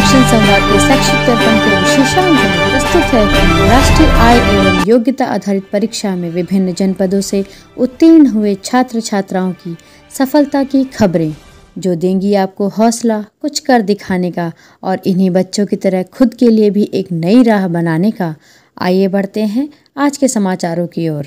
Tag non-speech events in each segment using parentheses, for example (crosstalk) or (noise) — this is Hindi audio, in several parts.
शिक्षण संवाद के शैक्षिक दर्पण के विशेषांक में प्रस्तुत है राष्ट्रीय आय एवं योग्यता आधारित परीक्षा में विभिन्न जनपदों से उत्तीर्ण हुए छात्र छात्राओं की सफलता की खबरें जो देंगी आपको हौसला कुछ कर दिखाने का और इन्हीं बच्चों की तरह खुद के लिए भी एक नई राह बनाने का आइए बढ़ते हैं आज के समाचारों की ओर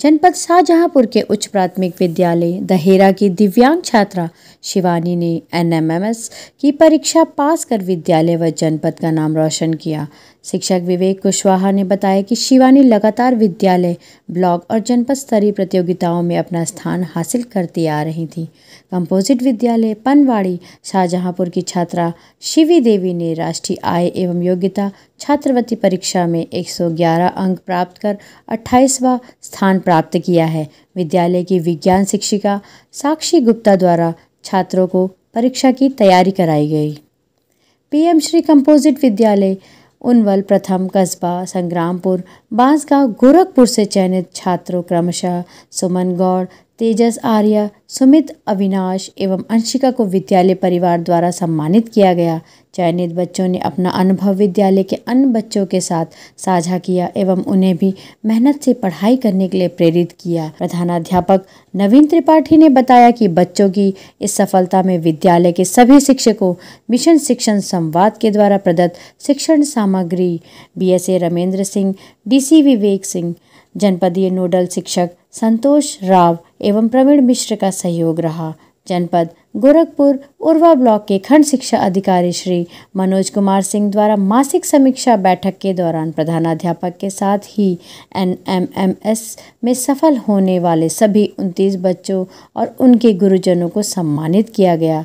जनपद शाहजहांपुर के उच्च प्राथमिक विद्यालय दहेरा की दिव्यांग छात्रा शिवानी ने एनएमएमएस की परीक्षा पास कर विद्यालय व जनपद का नाम रोशन किया शिक्षक विवेक कुशवाहा ने बताया कि शिवानी लगातार विद्यालय ब्लॉक और जनपद स्तरीय प्रतियोगिताओं में अपना स्थान हासिल करती आ रही थी कंपोजिट विद्यालय पनवाड़ी शाहजहांपुर की छात्रा शिवी देवी ने राष्ट्रीय आय एवं योग्यता छात्रवृत्ति परीक्षा में 111 अंक प्राप्त कर 28वां स्थान प्राप्त किया है विद्यालय की विज्ञान शिक्षिका साक्षी गुप्ता द्वारा छात्रों को परीक्षा की तैयारी कराई गई पीएम श्री कंपोजिट विद्यालय उनवल प्रथम कस्बा संग्रामपुर बांसगांव गोरखपुर से चयनित छात्रों क्रमशः सुमन गौड़ तेजस आर्य सुमित अविनाश एवं अंशिका को विद्यालय परिवार द्वारा सम्मानित किया गया चयनित बच्चों ने अपना अनुभव विद्यालय के अन्य बच्चों के साथ साझा किया एवं उन्हें भी मेहनत से पढ़ाई करने के लिए प्रेरित किया प्रधानाध्यापक नवीन त्रिपाठी ने बताया कि बच्चों की इस सफलता में विद्यालय के सभी शिक्षकों मिशन शिक्षण संवाद के द्वारा प्रदत्त शिक्षण सामग्री बीएसए रमेंद्र सिंह सी विवेक सिंह जनपदीय नोडल शिक्षक संतोष राव एवं प्रवीण मिश्र का सहयोग रहा जनपद गोरखपुर उर्वा ब्लॉक के खंड शिक्षा अधिकारी श्री मनोज कुमार सिंह द्वारा मासिक समीक्षा बैठक के दौरान प्रधानाध्यापक के साथ ही एन में सफल होने वाले सभी उनतीस बच्चों और उनके गुरुजनों को सम्मानित किया गया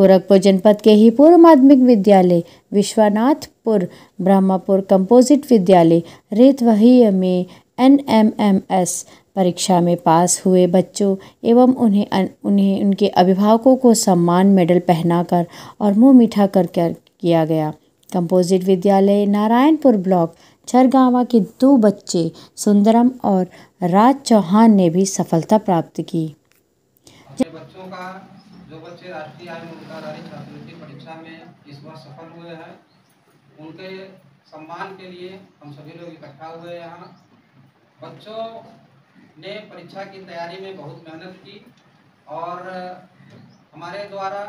गोरखपुर जनपद के ही पूर्व माध्यमिक विद्यालय विश्वनाथपुर ब्रह्मापुर कंपोजिट विद्यालय रेतवही में एन एम एम एस परीक्षा में पास हुए बच्चों एवं उन्हें उन्हें उनके अभिभावकों को सम्मान मेडल पहनाकर और मुंह मीठा कर कर किया गया कंपोजिट विद्यालय नारायणपुर ब्लॉक छरगावा के दो बच्चे सुंदरम और राज चौहान ने भी सफलता प्राप्त की बच्चों का जो बच्चे राष्ट्रीय परीक्षा में इस वर्ष सफल हुए हैं उनके सम्मान के लिए हम सभी लोग इकट्ठा हुए यहाँ बच्चों ने परीक्षा की तैयारी में बहुत मेहनत की और हमारे द्वारा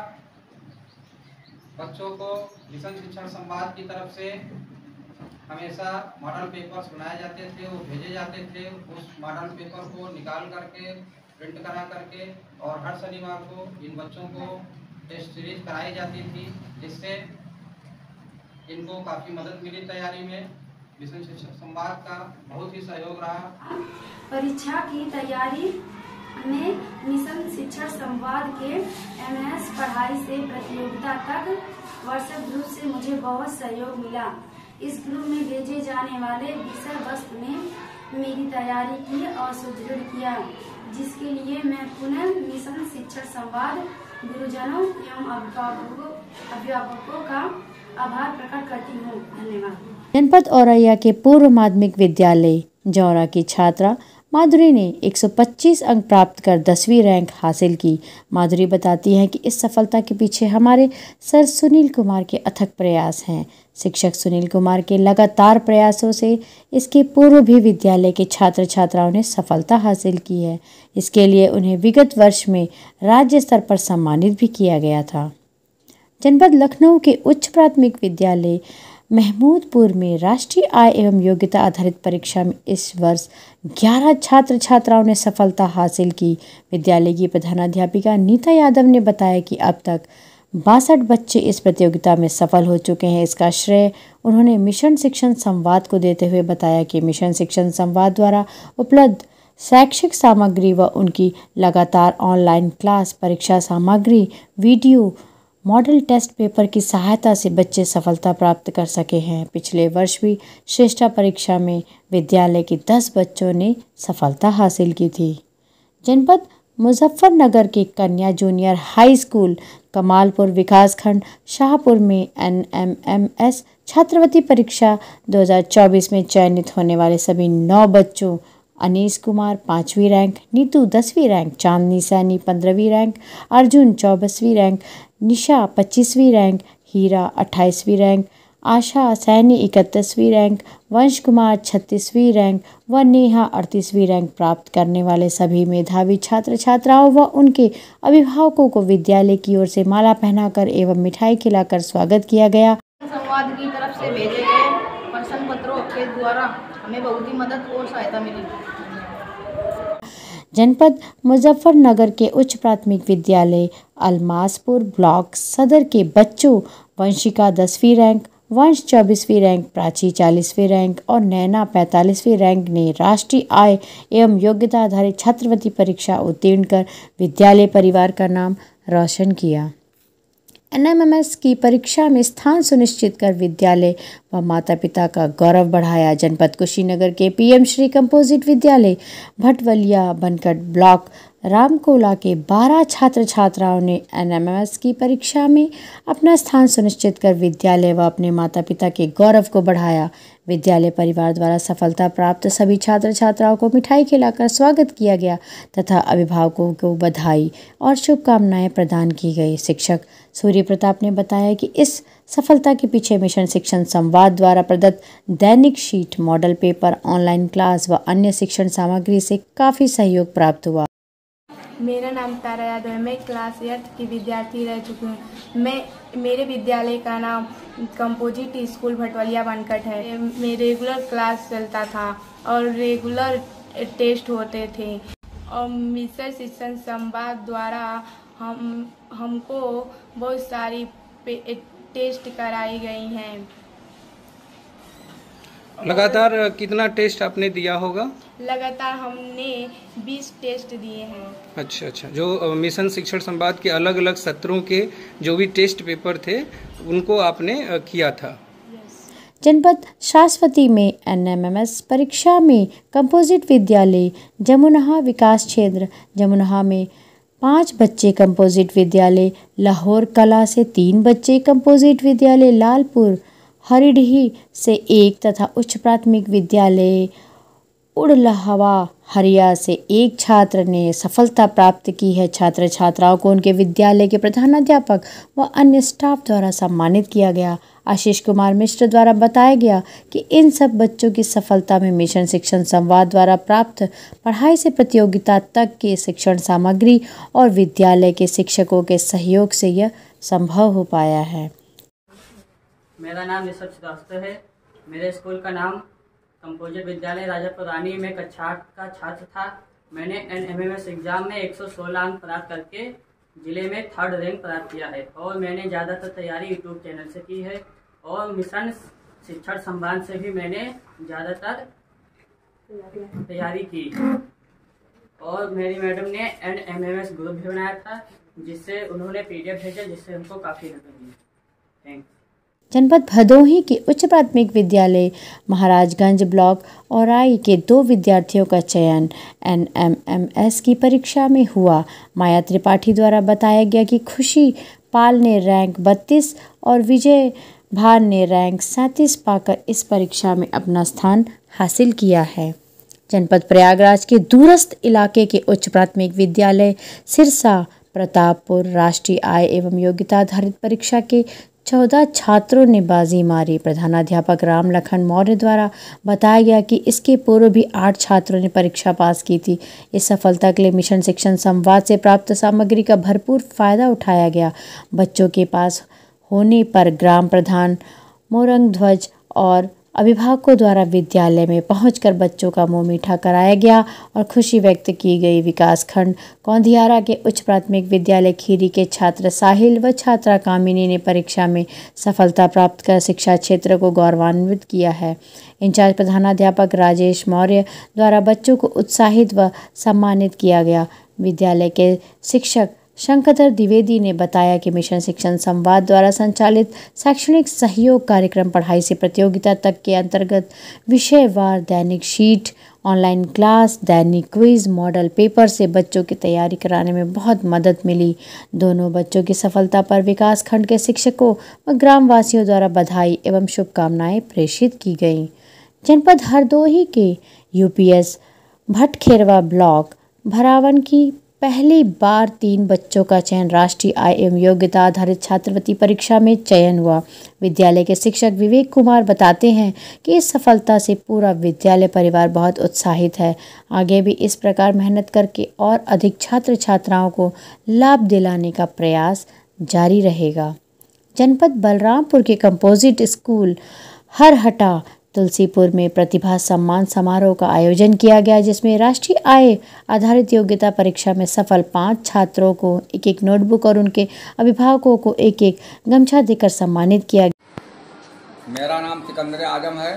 बच्चों को मिशन शिक्षण संवाद की तरफ से हमेशा मॉडल पेपर्स बनाए जाते थे वो भेजे जाते थे उस मॉडल पेपर को निकाल करके प्रिंट करा करके और हर शनिवार को इन बच्चों को टेस्ट सीरीज कराई जाती थी जिससे इनको काफ़ी मदद मिली तैयारी में शिक्षक संवाद का बहुत ही सहयोग रहा परीक्षा की तैयारी में मिशन शिक्षा संवाद के एमएस पढ़ाई से प्रतियोगिता तक व्हाट्सएप ग्रुप से मुझे बहुत सहयोग मिला इस ग्रुप में भेजे जाने वाले विषय वस्तु ने मेरी तैयारी की और सुदृढ़ किया जिसके लिए मैं पुनः मिशन शिक्षा संवाद गुरुजनों एवं अभिभावकों अभिभावकों का आभार प्रकट करती हूँ धन्यवाद जनपद औरैया के पूर्व माध्यमिक विद्यालय जौरा की छात्रा माधुरी ने 125 अंक प्राप्त कर दसवीं रैंक हासिल की माधुरी बताती हैं कि इस सफलता के पीछे हमारे सर सुनील कुमार के अथक प्रयास हैं शिक्षक सुनील कुमार के लगातार प्रयासों से इसके पूर्व भी विद्यालय के छात्र छात्राओं ने सफलता हासिल की है इसके लिए उन्हें विगत वर्ष में राज्य स्तर पर सम्मानित भी किया गया था जनपद लखनऊ के उच्च प्राथमिक विद्यालय महमूदपुर में राष्ट्रीय आय एवं योग्यता आधारित परीक्षा में इस वर्ष 11 छात्र छात्राओं ने सफलता हासिल की विद्यालय की प्रधानाध्यापिका नीता यादव ने बताया कि अब तक बासठ बच्चे इस प्रतियोगिता में सफल हो चुके हैं इसका श्रेय उन्होंने मिशन शिक्षण संवाद को देते हुए बताया कि मिशन शिक्षण संवाद द्वारा उपलब्ध शैक्षिक सामग्री व उनकी लगातार ऑनलाइन क्लास परीक्षा सामग्री वीडियो मॉडल टेस्ट पेपर की सहायता से बच्चे सफलता प्राप्त कर सके हैं पिछले वर्ष भी श्रेष्ठा परीक्षा में विद्यालय के दस बच्चों ने सफलता हासिल की थी जनपद मुजफ्फरनगर के कन्या जूनियर हाई स्कूल कमालपुर विकासखंड शाहपुर में एन एम एम एस छात्रवृत्ति परीक्षा 2024 में चयनित होने वाले सभी नौ बच्चों अनीस कुमार पाँचवीं रैंक नीतू दसवीं रैंक चांदनी सैनी पंद्रहवीं रैंक अर्जुन चौबीसवीं रैंक निशा पच्चीसवीं रैंक हीरा अट्ठाईसवीं रैंक आशा सैनी इकतीसवीं रैंक वंश कुमार छत्तीसवीं रैंक व नेहा अड़तीसवीं रैंक प्राप्त करने वाले सभी मेधावी छात्र छात्राओं व उनके अभिभावकों को विद्यालय की ओर से माला पहनाकर एवं मिठाई खिलाकर स्वागत किया गया संवाद की तरफ से भेजे गए प्रश्न पत्रों के द्वारा हमें बहुत ही मदद और सहायता मिली जनपद मुजफ्फरनगर के उच्च प्राथमिक विद्यालय अलमासपुर ब्लॉक सदर के बच्चों वंशिका दसवीं रैंक वंश चौबीसवीं रैंक प्राची चालीसवीं रैंक और नैना पैंतालीसवीं रैंक ने राष्ट्रीय आय एवं योग्यता आधारित छात्रवृत्ति परीक्षा उत्तीर्ण कर विद्यालय परिवार का नाम रोशन किया एनएमएमएस की परीक्षा में स्थान सुनिश्चित कर विद्यालय व माता पिता का गौरव बढ़ाया जनपद कुशीनगर के पीएम श्री कंपोजिट विद्यालय भटवलिया बनकट ब्लॉक रामकोला के 12 छात्र छात्राओं ने एनएमएमएस की परीक्षा में अपना स्थान सुनिश्चित कर विद्यालय व अपने माता पिता के गौरव को बढ़ाया विद्यालय परिवार द्वारा सफलता प्राप्त सभी छात्र छात्राओं को मिठाई खिलाकर स्वागत किया गया तथा अभिभावकों को बधाई और शुभकामनाएं प्रदान की गई शिक्षक सूर्य प्रताप ने बताया कि इस सफलता के पीछे मिशन शिक्षण संवाद द्वारा प्रदत्त दैनिक sheet model paper online class व अन्य शिक्षण सामग्री से काफ़ी सहयोग प्राप्त हुआ मेरा नाम तारा यादव है मैं क्लास एट्थ की विद्यार्थी रह चुकी हूँ मैं मेरे विद्यालय का नाम कंपोजिट स्कूल भटवलिया बनकट है मैं रेगुलर क्लास चलता था और रेगुलर टेस्ट होते थे और मिसर शिक्षण संवाद द्वारा हम हमको बहुत सारी टेस्ट कराई गई हैं लगातार कितना टेस्ट आपने दिया होगा लगातार हमने 20 टेस्ट दिए हैं अच्छा अच्छा जो मिशन शिक्षण संवाद के अलग अलग सत्रों के जो भी टेस्ट पेपर थे उनको आपने किया था जनपद शास्वती में एनएमएमएस परीक्षा में कंपोजिट विद्यालय जमुनाहा विकास क्षेत्र जमुनहा में पाँच बच्चे कंपोजिट विद्यालय लाहौर कला से तीन बच्चे कंपोजिट विद्यालय लालपुर हरिडही से एक तथा उच्च प्राथमिक विद्यालय उड़लहवा हरिया से एक छात्र ने सफलता प्राप्त की है छात्र छात्राओं को उनके विद्यालय के प्रधानाध्यापक व अन्य स्टाफ द्वारा सम्मानित किया गया आशीष कुमार मिश्र द्वारा बताया गया कि इन सब बच्चों की सफलता में मिशन शिक्षण संवाद द्वारा प्राप्त पढ़ाई से प्रतियोगिता तक के शिक्षण सामग्री और विद्यालय के शिक्षकों के सहयोग से यह संभव हो पाया है मेरा नाम ऋषभ श्रीवास्तव है मेरे स्कूल का नाम कंपोजिट विद्यालय राजापुर रानी में कक्षा का छात्र था मैंने N M M S exam में 116 अंक प्राप्त करके जिले में थर्ड रैंक प्राप्त किया है और मैंने ज़्यादातर तैयारी यूट्यूब चैनल से की है और मिशन शिक्षण संवाद से भी मैंने ज़्यादातर तैयारी की और मेरी मैडम ने N M M S group भी बनाया था जिससे उन्होंने एफ भेजा जिससे हमको काफ़ी मदद मिली थैंक्स जनपद भदोही के उच्च प्राथमिक विद्यालय महाराजगंज ब्लॉक और आई के दो विद्यार्थियों का चयन एनएमएमएस की परीक्षा में हुआ माया त्रिपाठी द्वारा बताया गया कि खुशी पाल ने रैंक 32 और विजय भार ने रैंक 37 पाकर इस परीक्षा में अपना स्थान हासिल किया है जनपद प्रयागराज के दूरस्थ इलाके के उच्च प्राथमिक विद्यालय सिरसा प्रतापपुर राष्ट्रीय आय एवं योग्यता आधारित परीक्षा के चौदह छात्रों ने बाजी मारी प्रधानाध्यापक राम लखन मौर्य द्वारा बताया गया कि इसके पूर्व भी आठ छात्रों ने परीक्षा पास की थी इस सफलता के लिए मिशन शिक्षण संवाद से प्राप्त सामग्री का भरपूर फायदा उठाया गया बच्चों के पास होने पर ग्राम प्रधान मोरंग ध्वज और अभिभावकों द्वारा विद्यालय में पहुंचकर बच्चों का मुंह मीठा कराया गया और खुशी व्यक्त की गई विकास खंड कौंधियारा के उच्च प्राथमिक विद्यालय खीरी के छात्र साहिल व छात्रा कामिनी ने परीक्षा में सफलता प्राप्त कर शिक्षा क्षेत्र को गौरवान्वित किया है इंचार्ज प्रधानाध्यापक राजेश मौर्य द्वारा बच्चों को उत्साहित व सम्मानित किया गया विद्यालय के शिक्षक शंकरधर द्विवेदी ने बताया कि मिशन शिक्षण संवाद द्वारा संचालित शैक्षणिक सहयोग कार्यक्रम पढ़ाई से प्रतियोगिता तक के अंतर्गत विषयवार दैनिक शीट ऑनलाइन क्लास दैनिक क्विज मॉडल पेपर से बच्चों की तैयारी कराने में बहुत मदद मिली दोनों बच्चों की सफलता पर विकास खंड के शिक्षकों व ग्रामवासियों द्वारा बधाई एवं शुभकामनाएं प्रेषित की गईं जनपद हरदोही के यूपीएस भटखेरवा ब्लॉक भरावन की पहली बार तीन बच्चों का चयन राष्ट्रीय आय एवं योग्यता आधारित छात्रवृत्ति परीक्षा में चयन हुआ विद्यालय के शिक्षक विवेक कुमार बताते हैं कि इस सफलता से पूरा विद्यालय परिवार बहुत उत्साहित है आगे भी इस प्रकार मेहनत करके और अधिक छात्र छात्राओं को लाभ दिलाने का प्रयास जारी रहेगा जनपद बलरामपुर के कंपोजिट स्कूल हरहटा तुलसीपुर में प्रतिभा सम्मान समारोह का आयोजन किया गया जिसमें राष्ट्रीय आय आधारित योग्यता परीक्षा में सफल पांच छात्रों को एक एक नोटबुक और उनके अभिभावकों को एक एक गमछा देकर सम्मानित किया गया मेरा नाम सिकंदर आजम है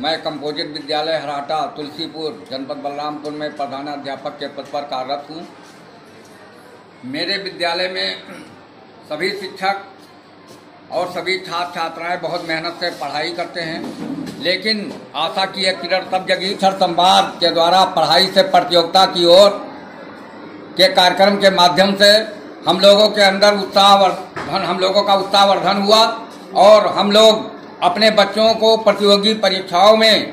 मैं कंपोजिट विद्यालय हराटा तुलसीपुर जनपद बलरामपुर में प्रधानाध्यापक के पद पर कार्यरत हूँ मेरे विद्यालय में सभी शिक्षक और सभी छात्र छात्राएं बहुत मेहनत से पढ़ाई करते हैं लेकिन आशा की एक किरण तब जगीशर संवाद के द्वारा पढ़ाई से प्रतियोगिता की ओर के कार्यक्रम के माध्यम से हम लोगों के अंदर उत्साहवर्धन हम लोगों का उत्साहवर्धन हुआ और हम लोग अपने बच्चों को प्रतियोगी परीक्षाओं में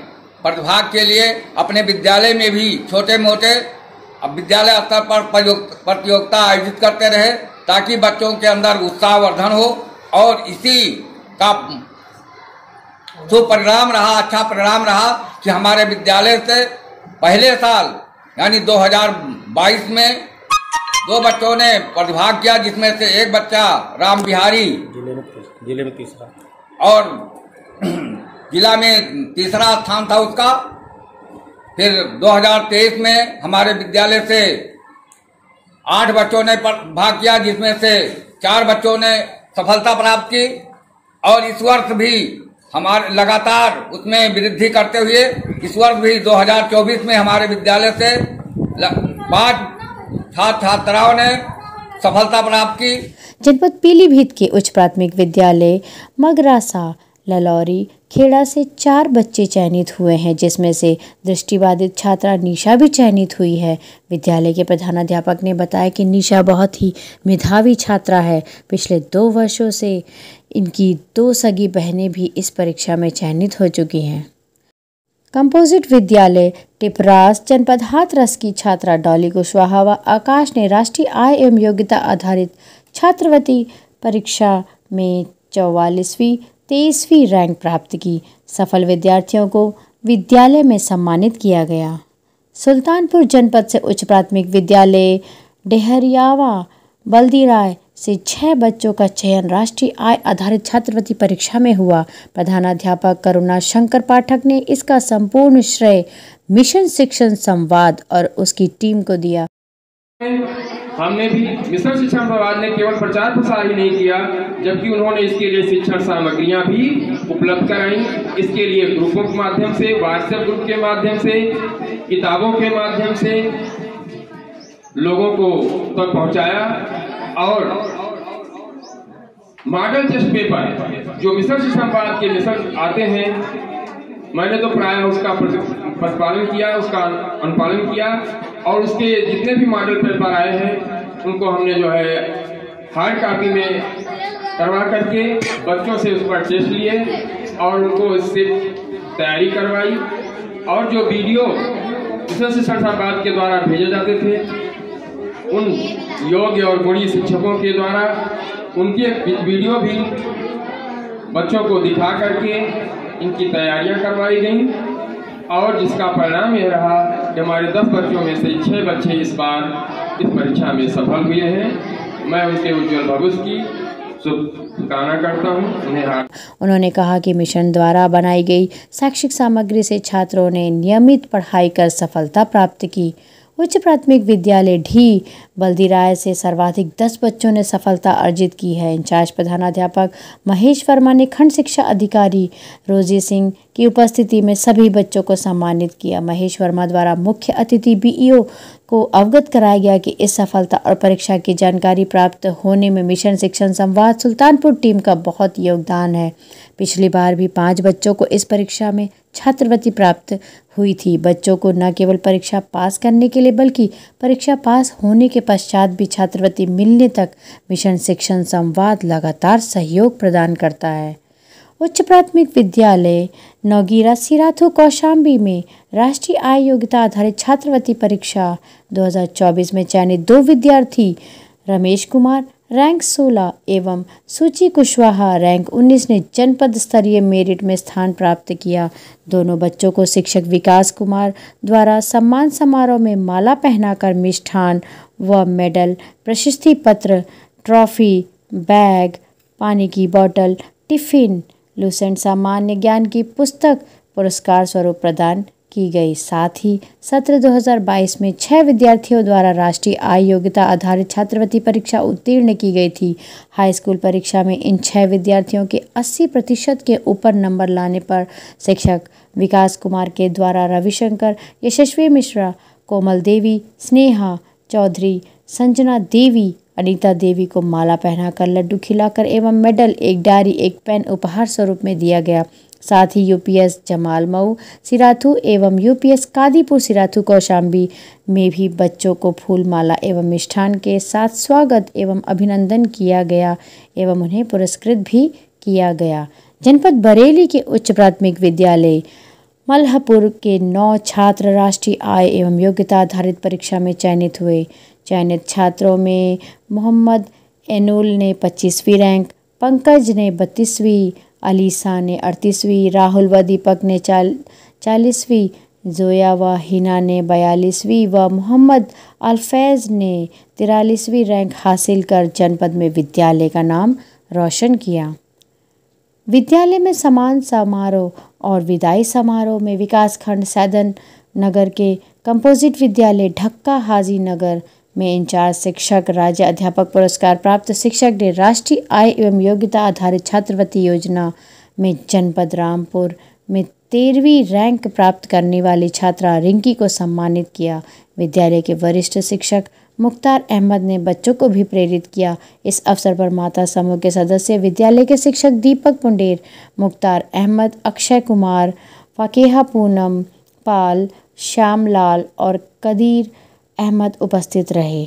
प्रतिभाग के लिए अपने विद्यालय में भी छोटे मोटे विद्यालय स्तर पर प्रतियोगिता आयोजित करते रहे ताकि बच्चों के अंदर उत्साहवर्धन हो और इसी का तो परिणाम रहा अच्छा परिणाम रहा कि हमारे विद्यालय से पहले साल यानी 2022 में दो बच्चों ने प्रतिभाग किया जिसमें से एक बच्चा राम बिहारी जिले में तीसरा और (clears throat) जिला में तीसरा स्थान था उसका फिर 2023 में हमारे विद्यालय से आठ बच्चों ने भाग किया जिसमें से चार बच्चों ने सफलता प्राप्त की और इस वर्ष भी हमारे लगातार उसमें वृद्धि करते हुए इस वर्ष भी 2024 में हमारे विद्यालय से पांच छात्र छात्राओं ने सफलता प्राप्त की जनपद पीलीभीत के उच्च प्राथमिक विद्यालय मगरासा ललौरी खेड़ा से चार बच्चे चयनित हुए हैं जिसमें से दृष्टिबाधित छात्रा निशा भी चयनित हुई है विद्यालय के प्रधानाध्यापक ने बताया कि निशा बहुत ही मेधावी छात्रा है पिछले दो वर्षों से इनकी दो सगी बहनें भी इस परीक्षा में चयनित हो चुकी हैं कंपोजिट विद्यालय टिपरास जनपद हाथरस की छात्रा डॉली कुशवाहा व आकाश ने राष्ट्रीय आय एवं योग्यता आधारित छात्रवृत्ति परीक्षा में चौवालीसवीं तेईसवीं रैंक प्राप्त की सफल विद्यार्थियों को विद्यालय में सम्मानित किया गया सुल्तानपुर जनपद से उच्च प्राथमिक विद्यालय डेहरियावा बल्दीराय से छः बच्चों का चयन राष्ट्रीय आय आधारित छात्रवृत्ति परीक्षा में हुआ प्रधानाध्यापक करुणा शंकर पाठक ने इसका संपूर्ण श्रेय मिशन शिक्षण संवाद और उसकी टीम को दिया हमने भी मिश्रण शिक्षण प्रवाद ने केवल प्रचार प्रसार ही नहीं किया जबकि उन्होंने इसके लिए शिक्षण सामग्रियां भी उपलब्ध कराई इसके लिए ग्रुपों के माध्यम से व्हाट्सएप ग्रुप के माध्यम से किताबों के माध्यम से लोगों को तक तो पहुंचाया और मॉडल टेस्ट पेपर जो मिश्र संवाद के मिश्र आते हैं मैंने तो प्राय उसका प्रतिपालन किया उसका अनुपालन किया और उसके जितने भी मॉडल पेपर आए हैं उनको हमने जो है हार्ड कापी में करवा करके बच्चों से उस पर टेस्ट लिए और उनको इससे तैयारी करवाई और जो वीडियो दूसरे शिक्षण संपाद के द्वारा भेजे जाते थे उन योग्य और गुणी शिक्षकों के द्वारा उनके वीडियो भी बच्चों को दिखा करके इनकी तैयारियां करवाई गई और जिसका परिणाम यह रहा कि हमारे दस बच्चों में से छः बच्चे इस बार इस परीक्षा में सफल हुए हैं मैं उनके उज्जवल भविष्य की करता हूँ उन्होंने कहा कि मिशन द्वारा बनाई गई शैक्षिक सामग्री से छात्रों ने नियमित पढ़ाई कर सफलता प्राप्त की उच्च प्राथमिक विद्यालय ढी बल्दीराय से सर्वाधिक दस बच्चों ने सफलता अर्जित की है इंचार्ज प्रधानाध्यापक महेश वर्मा ने खंड शिक्षा अधिकारी रोजी सिंह की उपस्थिति में सभी बच्चों को सम्मानित किया महेश वर्मा द्वारा मुख्य अतिथि बीईओ को अवगत कराया गया कि इस सफलता और परीक्षा की जानकारी प्राप्त होने में मिशन शिक्षण संवाद सुल्तानपुर टीम का बहुत योगदान है पिछली बार भी पाँच बच्चों को इस परीक्षा में छात्रवृत्ति प्राप्त हुई थी बच्चों को न केवल परीक्षा पास करने के लिए बल्कि परीक्षा पास होने के पश्चात भी छात्रवृत्ति मिलने तक मिशन शिक्षण संवाद लगातार सहयोग प्रदान करता है उच्च प्राथमिक विद्यालय नौगीरा सिराथू कौशाम्बी में राष्ट्रीय आय योग्यता आधारित छात्रवृत्ति परीक्षा 2024 में चयनित दो विद्यार्थी रमेश कुमार रैंक 16 एवं सूची कुशवाहा रैंक 19 ने जनपद स्तरीय मेरिट में स्थान प्राप्त किया दोनों बच्चों को शिक्षक विकास कुमार द्वारा सम्मान समारोह में माला पहनाकर मिष्ठान व मेडल प्रशस्ति पत्र ट्रॉफी बैग पानी की बोतल टिफिन लुसेंट सामान्य ज्ञान की पुस्तक पुरस्कार स्वरूप प्रदान की गई साथ ही सत्र 2022 में छह विद्यार्थियों द्वारा राष्ट्रीय आय योग्यता आधारित छात्रवृत्ति परीक्षा उत्तीर्ण की गई थी हाई स्कूल परीक्षा में इन छह विद्यार्थियों के 80 प्रतिशत के ऊपर नंबर लाने पर शिक्षक विकास कुमार के द्वारा रविशंकर यशस्वी मिश्रा कोमल देवी स्नेहा चौधरी संजना देवी अनीता देवी को माला पहनाकर लड्डू खिलाकर एवं मेडल एक डायरी एक पेन उपहार स्वरूप में दिया गया साथ ही यूपीएस जमाल मऊ सिराथू एवं यूपीएस कादीपुर सिराथू कौशाम्बी में भी बच्चों को फूल माला एवं मिष्ठान के साथ स्वागत एवं अभिनंदन किया गया एवं उन्हें पुरस्कृत भी किया गया जनपद बरेली के उच्च प्राथमिक विद्यालय मल्हपुर के नौ छात्र राष्ट्रीय आय एवं योग्यता आधारित परीक्षा में चयनित हुए चयनित छात्रों में मोहम्मद एनुल ने 25वीं रैंक पंकज ने 32वीं अलीसा ने 38वीं राहुल व दीपक ने चाल चालीसवीं जोया व हिना ने बयालीसवीं व मोहम्मद अल्फैज़ ने तिरालीसवीं रैंक हासिल कर जनपद में विद्यालय का नाम रोशन किया विद्यालय में समान समारोह और विदाई समारोह में विकासखंड सैदन नगर के कंपोजिट विद्यालय ढक्का हाजी नगर में इंचार्ज शिक्षक राज्य अध्यापक पुरस्कार प्राप्त शिक्षक ने राष्ट्रीय आय एवं योग्यता आधारित छात्रवृत्ति योजना में जनपद रामपुर में तेरहवीं रैंक प्राप्त करने वाली छात्रा रिंकी को सम्मानित किया विद्यालय के वरिष्ठ शिक्षक मुख्तार अहमद ने बच्चों को भी प्रेरित किया इस अवसर पर माता समूह के सदस्य विद्यालय के शिक्षक दीपक पुंडेर मुख्तार अहमद अक्षय कुमार फकीहा पूनम पाल श्यामलाल और कदीर अहमद उपस्थित रहे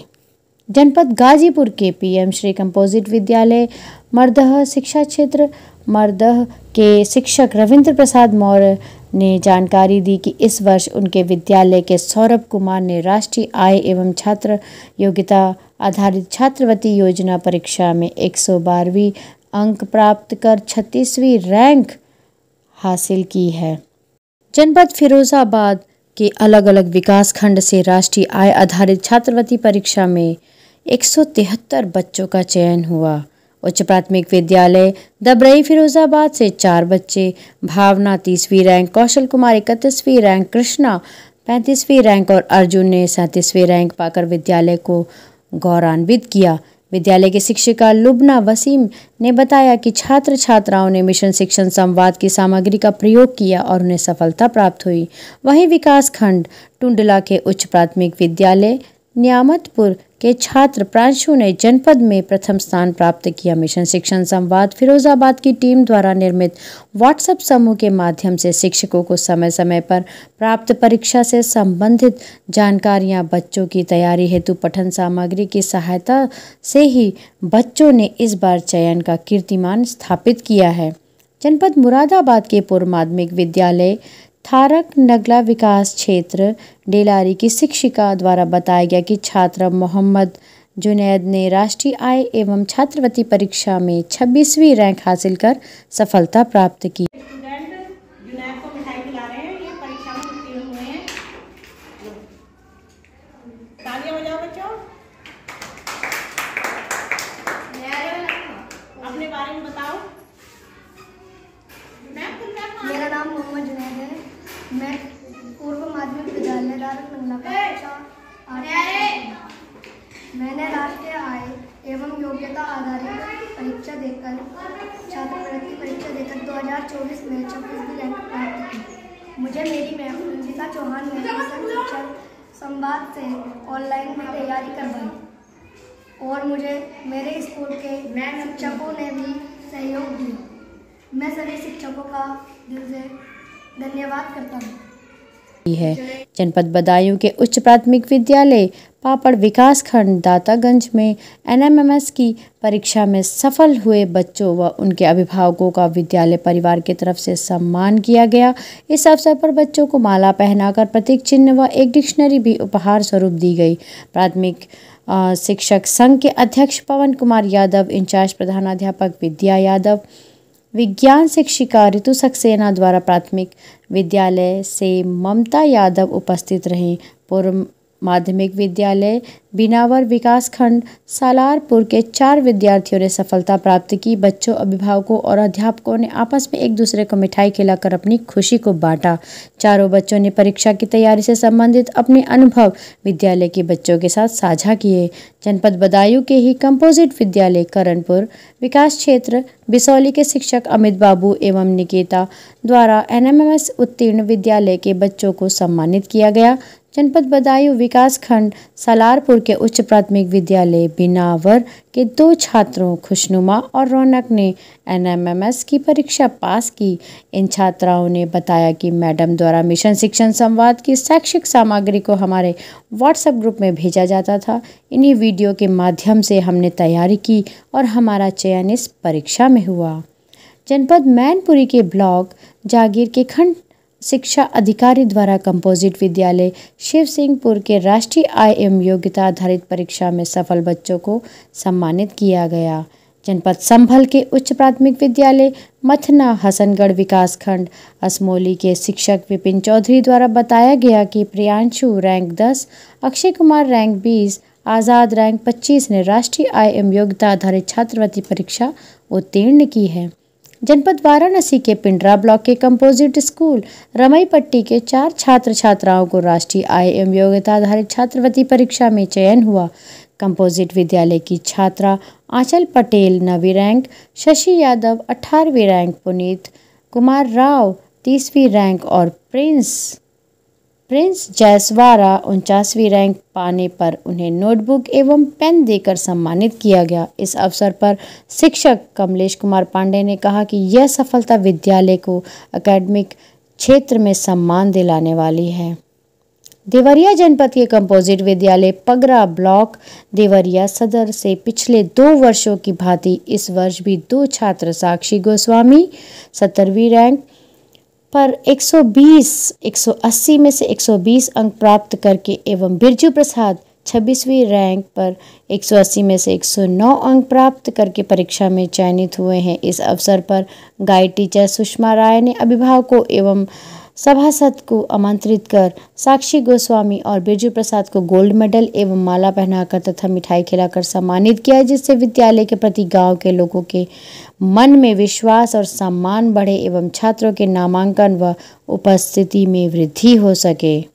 जनपद गाजीपुर के पीएम श्री कंपोजिट विद्यालय मर्दह शिक्षा क्षेत्र मर्दह के शिक्षक रविंद्र प्रसाद मौर्य ने जानकारी दी कि इस वर्ष उनके विद्यालय के सौरभ कुमार ने राष्ट्रीय आय एवं छात्र योग्यता आधारित छात्रवृत्ति योजना परीक्षा में एक अंक प्राप्त कर छत्तीसवीं रैंक हासिल की है जनपद फिरोजाबाद के अलग अलग विकास खंड से राष्ट्रीय आय आधारित छात्रवृत्ति परीक्षा में एक बच्चों का चयन हुआ उच्च प्राथमिक विद्यालय दबरई फिरोजाबाद से चार बच्चे भावना तीसवीं रैंक कौशल कुमार इकतीसवीं रैंक कृष्णा पैंतीसवीं रैंक और अर्जुन ने सैंतीसवीं रैंक पाकर विद्यालय को गौरवान्वित किया विद्यालय के शिक्षिका लुबना वसीम ने बताया कि छात्र छात्राओं ने मिशन शिक्षण संवाद की सामग्री का प्रयोग किया और उन्हें सफलता प्राप्त हुई वहीं विकास खंड टुंडला के उच्च प्राथमिक विद्यालय न्यामतपुर के छात्र प्रांशु ने जनपद में प्रथम स्थान प्राप्त किया मिशन शिक्षण संवाद फिरोजाबाद की टीम द्वारा निर्मित व्हाट्सएप समूह के माध्यम से शिक्षकों को समय समय पर प्राप्त परीक्षा से संबंधित जानकारियां बच्चों की तैयारी हेतु पठन सामग्री की सहायता से ही बच्चों ने इस बार चयन का कीर्तिमान स्थापित किया है जनपद मुरादाबाद के पूर्व माध्यमिक विद्यालय थारक नगला विकास क्षेत्र डेलारी की शिक्षिका द्वारा बताया गया कि छात्र मोहम्मद जुनैद ने राष्ट्रीय आय एवं छात्रवृत्ति परीक्षा में 26वीं रैंक हासिल कर सफलता प्राप्त की मुझे मेरे स्कूल के मैथ शिक्षकों ने भी सहयोग दिया मैं सभी शिक्षकों का दिल से धन्यवाद करता हूँ है जनपद बदायूं के उच्च प्राथमिक विद्यालय पापड़ विकास खंड दातागंज में एनएमएमएस की परीक्षा में सफल हुए बच्चों व उनके अभिभावकों का विद्यालय परिवार की तरफ से सम्मान किया गया इस अवसर पर बच्चों को माला पहनाकर प्रतीक चिन्ह व एक डिक्शनरी भी उपहार स्वरूप दी गई प्राथमिक शिक्षक संघ के अध्यक्ष पवन कुमार यादव इंचार्ज प्रधानाध्यापक विद्या यादव विज्ञान शिक्षिका ऋतु सक्सेना द्वारा प्राथमिक विद्यालय से ममता यादव उपस्थित रहे पूर्व माध्यमिक विद्यालय बिनावर खंड सालारपुर के चार विद्यार्थियों ने सफलता प्राप्त की बच्चों अभिभावकों और अध्यापकों ने आपस में एक दूसरे को मिठाई खिलाकर अपनी खुशी को बांटा चारों बच्चों ने परीक्षा की तैयारी से संबंधित अपने अनुभव विद्यालय के बच्चों के साथ साझा किए जनपद बदायूं के ही कंपोजिट विद्यालय करणपुर विकास क्षेत्र बिसौली के शिक्षक अमित बाबू एवं निकेता द्वारा एनएमएमएस उत्तीर्ण विद्यालय के बच्चों को सम्मानित किया गया जनपद बदायूं विकास खंड सलारपुर के उच्च प्राथमिक विद्यालय बिनावर के दो छात्रों खुशनुमा और रौनक ने एनएमएमएस की परीक्षा पास की इन छात्राओं ने बताया कि मैडम द्वारा मिशन शिक्षण संवाद की शैक्षिक सामग्री को हमारे व्हाट्सएप ग्रुप में भेजा जाता था इन्हीं वीडियो के माध्यम से हमने तैयारी की और हमारा चयन इस परीक्षा में हुआ जनपद मैनपुरी के ब्लॉक जागीर के खंड शिक्षा अधिकारी द्वारा कंपोजिट विद्यालय शिव सिंहपुर के राष्ट्रीय आय एवं योग्यता आधारित परीक्षा में सफल बच्चों को सम्मानित किया गया जनपद संभल के उच्च प्राथमिक विद्यालय मथना हसनगढ़ विकास खंड असमोली के शिक्षक विपिन चौधरी द्वारा बताया गया कि Priyanshu rank 10, Akshay Kumar rank 20, Azad rank 25 ने राष्ट्रीय आय एवं योग्यता आधारित छात्रवृत्ति परीक्षा उत्तीर्ण की है जनपद वाराणसी के पिंडरा ब्लॉक के कंपोजिट स्कूल रमई पट्टी के चार छात्र छात्राओं को राष्ट्रीय आय एवं योग्यता आधारित छात्रवृत्ति परीक्षा में चयन हुआ कंपोजिट विद्यालय की छात्रा आंचल पटेल नवी रैंक शशि यादव अठारहवीं रैंक पुनीत कुमार राव तीसवीं रैंक और प्रिंस प्रिंस जयसवारा उनचासवीं रैंक पाने पर उन्हें नोटबुक एवं पेन देकर सम्मानित किया गया इस अवसर पर शिक्षक कमलेश कुमार पांडे ने कहा कि यह सफलता विद्यालय को अकेडमिक क्षेत्र में सम्मान दिलाने वाली है देवरिया जनपद के कंपोजिट विद्यालय पगरा ब्लॉक देवरिया सदर से पिछले दो वर्षों की भांति इस वर्ष भी दो छात्र साक्षी गोस्वामी सत्तरवीं रैंक पर 120 180 में से 120 अंक प्राप्त करके एवं बिरजू प्रसाद 26वीं रैंक पर 180 में से 109 अंक प्राप्त करके परीक्षा में चयनित हुए हैं इस अवसर पर गाइड टीचर सुषमा राय ने अभिभावकों एवं सभासद को आमंत्रित कर साक्षी गोस्वामी और बिरजू प्रसाद को गोल्ड मेडल एवं माला पहनाकर तथा मिठाई खिलाकर सम्मानित किया जिससे विद्यालय के प्रति गांव के लोगों के मन में विश्वास और सम्मान बढ़े एवं छात्रों के नामांकन व उपस्थिति में वृद्धि हो सके